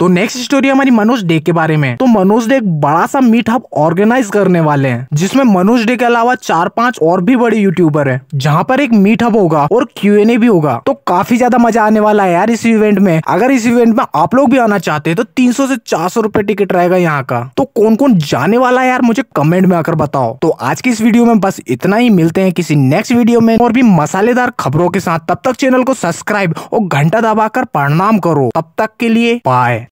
तो next story हमारी Manoj day के बारे में तो मनोज डे एक बड़ा सा मीट हब ऑर्गेनाइज करने वाले हैं जिसमें मनोज डे के अलावा चार पांच और भी बड़े यूट्यूबर हैं जहां पर एक मीट हब होगा और क्यू एन ए भी होगा तो काफी ज्यादा मजा आने वाला है यार इस इवेंट में अगर इस इवेंट में आप लोग भी आना चाहते हैं तो तीन सौ से चार सौ रुपए टिकट रहेगा यहाँ का तो कौन कौन जाने वाला है यार मुझे कमेंट में आकर बताओ तो आज की इस वीडियो में बस इतना ही मिलते हैं किसी नेक्स्ट वीडियो में और भी मसालेदार खबरों के साथ तब तक चैनल को सब्सक्राइब और घंटा दबाकर प्रणाम करो तब तक के लिए बाय